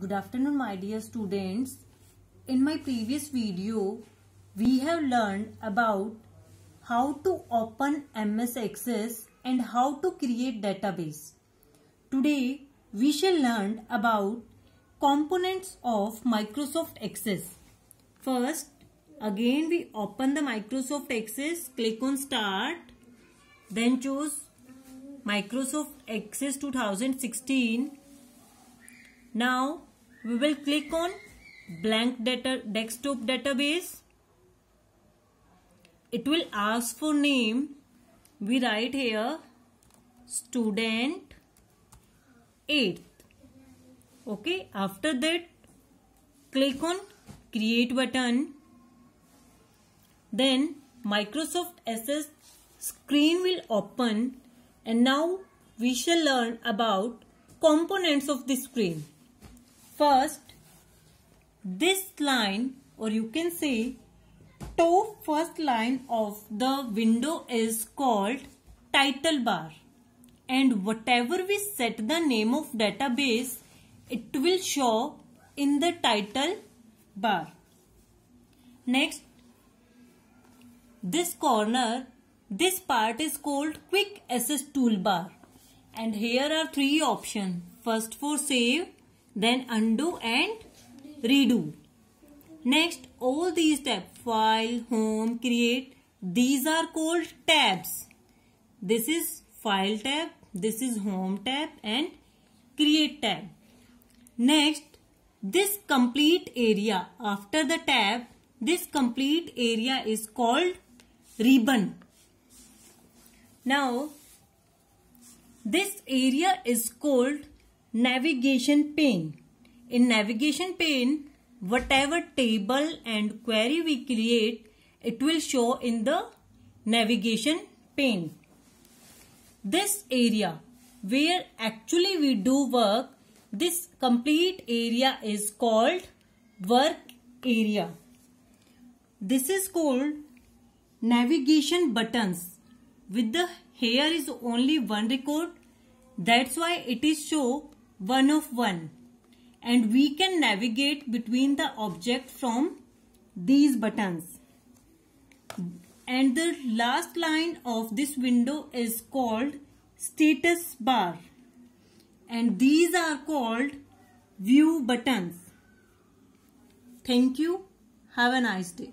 Good afternoon my dear students. In my previous video, we have learned about how to open MS Access and how to create database. Today, we shall learn about components of Microsoft Access. First, again we open the Microsoft Access, click on start, then choose Microsoft Access 2016 now we will click on blank data desktop database. It will ask for name. We write here student 8th. Okay. After that click on create button. Then Microsoft Access screen will open and now we shall learn about components of the screen first this line or you can say top first line of the window is called title bar and whatever we set the name of database it will show in the title bar. Next this corner this part is called quick access toolbar and here are three options. First for save, then undo and redo. Next, all these tabs, file, home, create, these are called tabs. This is file tab, this is home tab and create tab. Next, this complete area after the tab, this complete area is called ribbon. Now, this area is called navigation pane. In navigation pane, whatever table and query we create, it will show in the navigation pane. This area where actually we do work, this complete area is called work area. This is called navigation buttons. With the here is only one record. That's why it is show one of one and we can navigate between the object from these buttons and the last line of this window is called status bar and these are called view buttons thank you have a nice day